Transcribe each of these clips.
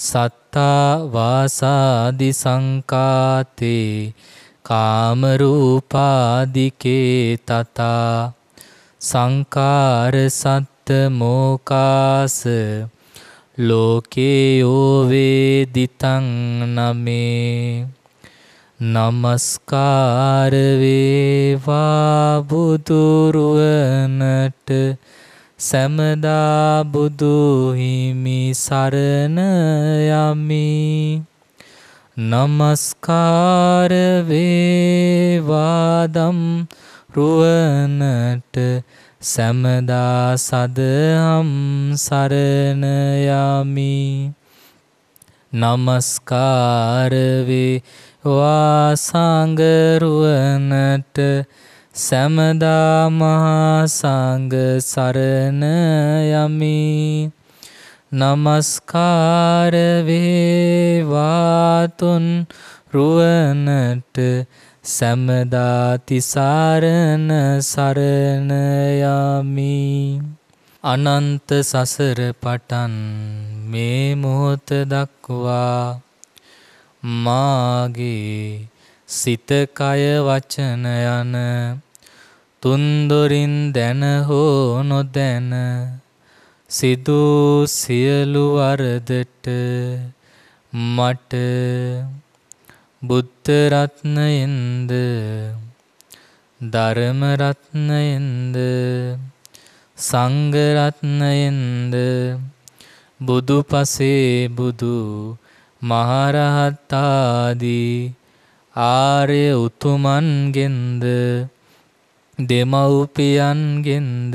සත්තා වාසාදි සංකාතේ කාමරූපාදිකේ තතා සංකාර සත්ත මෝකාස ලෝකේයෝවේදිතං නමේ නමස්කාරවේවා බුදුරුවනට සැමදා බුදුහිමි සරණ යමි නමස්කාර වේවාදම් රුවනට සැමදා සදහම් සරණ යමි නමස්කාර වේ වාසංග රුවනට සැමදා මහා සංඝ සරණ යමි නමස්කාර වේවාතුන් රුවනට සැමදා තිසරණ සරණ යමි අනන්ත සසර පටන් මේ මොහොත දක්වා මාගේ සිත කය වචන යන තුන්දොරින් දැන හෝ නොදැන සිදු සියලු වරදට මට බුද්ධ රත්නයෙන්ද ධර්ම රත්නයෙන්ද සංඝ රත්නයෙන්ද බුදු පසේ බුදු මහරහත් ආදී ආර්ය උතුමන්ගෙන්ද දෙමව්පියන්ගෙන්ද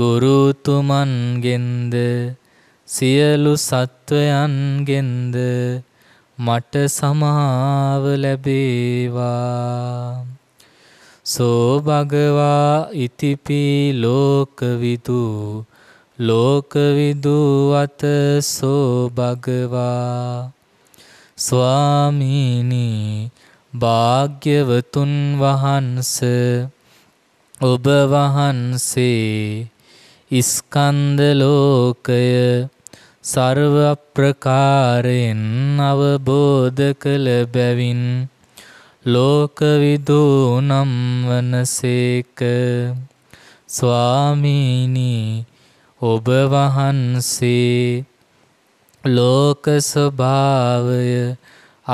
ගුරුතුමන්ගෙන්ද සියලු සත්වයන්ගෙන්ද මට සමාව ලැබේවා සෝභගවා ඉතිපි ලෝකවිදු ලෝකවිදු අත සෝභගවා ස්වාමීනී භාග්‍යවතුන් වහන්ස ඔබ වහන්සේ ඉස්කන්ධ ලෝකය ਸਰව ප්‍රකාරෙන් අවබෝධ කළ බැවින් ලෝකවිදු නම් වනසේක ස්වාමීනි ඔබ වහන්සේ ලෝක ස්වභාවය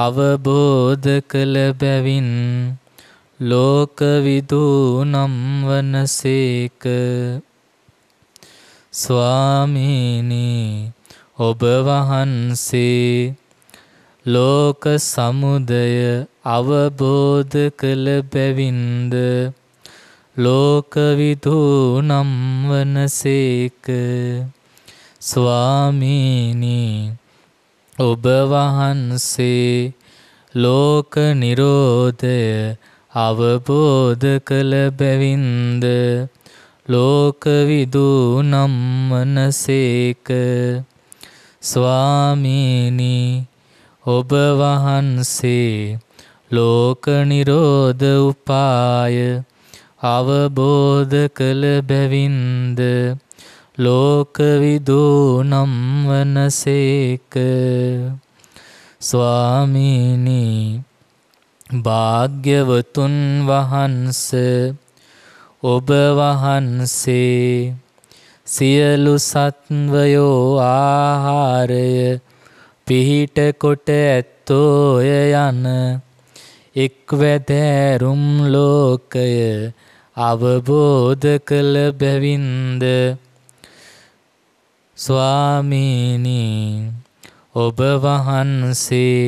අවබෝධ කළ බැවින් ලෝකවිදූ නම් වනසේක ස්වාමීනී ඔබ වහන්සේ ලෝක සමුදය අවබෝධ කළ බැවින්ද ලෝකවිදූ නම් වනසේක ස්වාමීනී ඔබ වහන්සේ ලෝක නිරෝධය අවබෝධ කළ බැවින්ද ලෝකවිදූ නම්මනසේක ස්වාමීනි ඔබ වහන්සේ ලෝක නිරෝධ උපාය අවබෝධ කළ බැවින්ද ලෝකවිදූ නම්වනසේක ස්වාමීනී භාග්‍යවතුන් වහන්ස ඔබ වහන්සේ සියලු සත්වයෝ ආහාරය පිහිට කොට ඇත්තෝය යන එක්වැදෑරුම් ලෝකය අවබෝධ කළ බැවින්ද ස්වාමීනී ඔබ වහන්සේ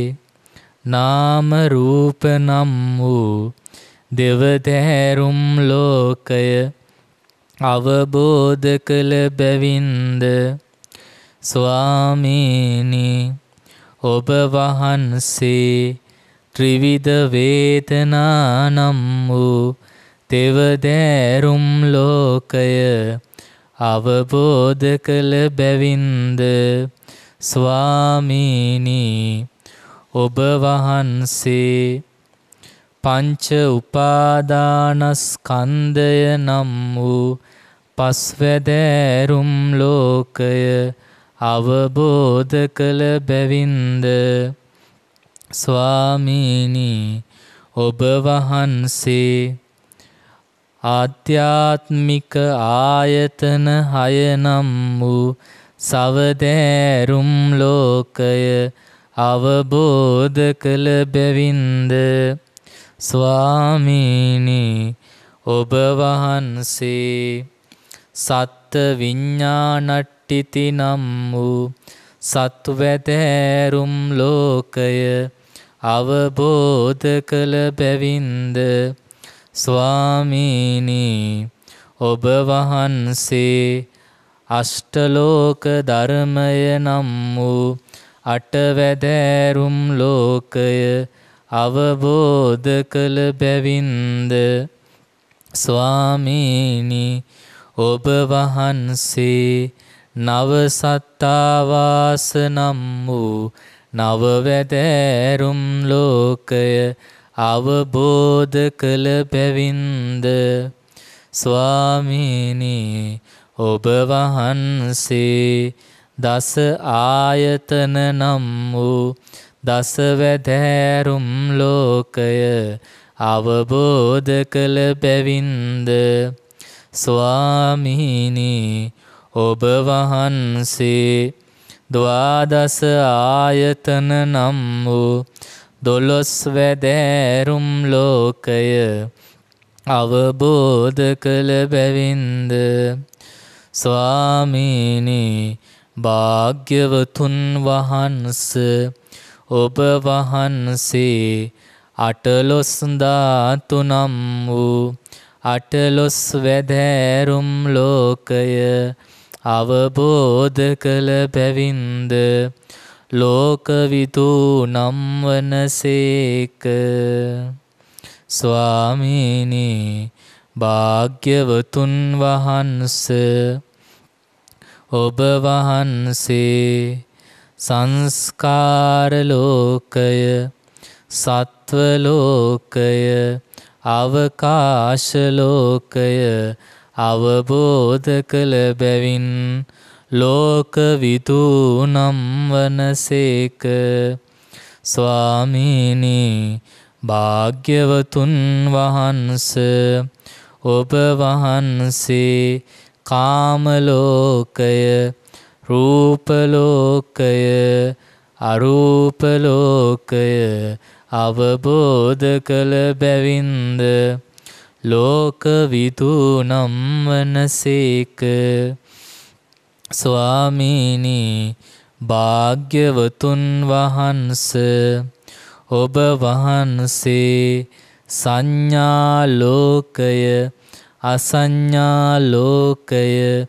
නාම රූප නම් වූ දෙවතෑරුම් ලෝකය අවබෝධ කළ බැවින්ද ස්වාමීනි ඔබ වහන්සේ ත්‍රිවිධ වේතනා නම් වූ තෙවදෑරුම් ලෝකය අවබෝධ කළ බැවින්ද ස්වාමීනී ඔබ වහන්සේ පංච උපාදානස්කන්ධය නම් වූ පස්වැදෑරුම් ලෝකය අවබෝධ කළ බැවින්ද ස්වාමීනී ඔබ වහන්සේ ආධ්‍යාත්මික ආයතන හය නම් වූ සවදෑරුම් ලෝකය අවබෝධ කළ බැවින්ද ස්වාමීනි ඔබ වහන්සේ සත්ත විඤ්ඤාණට්ටිති නම් වූ සත්වැතෑරුම් ලෝකය අවබෝධ කළ බැවින්ද ස්වාමීනි ඔබ වහන්සේ අෂ්ටලෝක ධර්මය නම් වූ අටවැදෑරුම් ලෝකය අවබෝධ කළ බැවින්ද ස්වාමීනි ඔබ වහන්සේ නවසත්තාවාස නම් වූ නවවැදෑරුම් ලෝකය අවබෝධ කළ බැවින්ද ස්වාමීනි ඔබ වහන්සේ දස ආයතන නම් වූ දසවැදෑරුම් ලෝකය අවබෝධ කළ බැවින්ද ස්වාමීනී ඔබ වහන්සේ දවාදස ආයතන නම් වූ දොළොස් වැදෑරුම් ලෝකය අවබෝධ කළ බැවින්ද ස්වාමීනී භාග්‍යවතුන් වහන්ස ඔබ වහන්සේ අටලොස් ධාතුනම් වූ අටලොස් වැදෑරුම් ලෝකය අවබෝධ කළ පැවින්ද ලෝකවිතූ නම්වනසේක ස්වාමීනී භාග්‍යවතුන් වහන්ස ඔබ වහන්සේ සංස්කාර ලෝකය සත්ව ලෝකය අවකාශ ලෝකය අවබෝධ කළ බැවින් ලෝක විතුනම් වනසේක ස්වාමීනී භාග්‍යවතුන් වහන්ස ඔබ වහන්සේ කාමලෝකය රූපලෝකය අරූපලෝකය අවබෝධ කළ බැවින්ද ලෝකවිතුනම් වනසේක ස්වාමීනී භාග්‍යවතුන් වහන්ස ඔබ වහන්සේ සංඥාලෝකය අසඤ්ඤා ලෝකය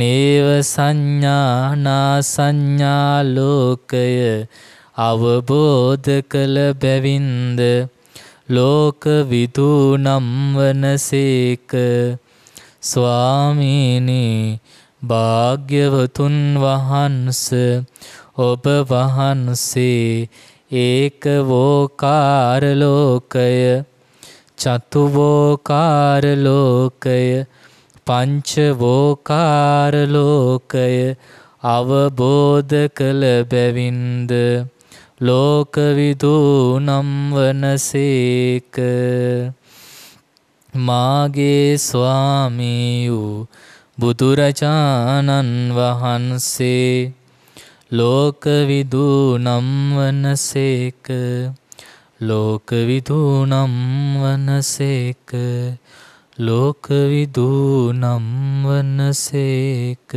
නේව සංඥානා සංඥා ලෝකය අවබෝධ කළ බැවින්ද ලෝක විදූ නම් වනසේක ස්වාමීනි භාග්‍යවතුන් වහන්ස ඔබ වහන්සේ ඒක වෝකාර ලෝකය චතුවෝකාරලෝකය පංචවෝකාරලෝකය අවබෝධ කළ බැවින්ද ලෝකවිදූ නම්වනසේක මාගේ ස්වාමී වූ බුදුරජාණන් වහන්සේ ලෝකවිදූ නම්වනසේක ලෝකවිදූනම් වනසේක ලෝකවිදූනම් වනසේක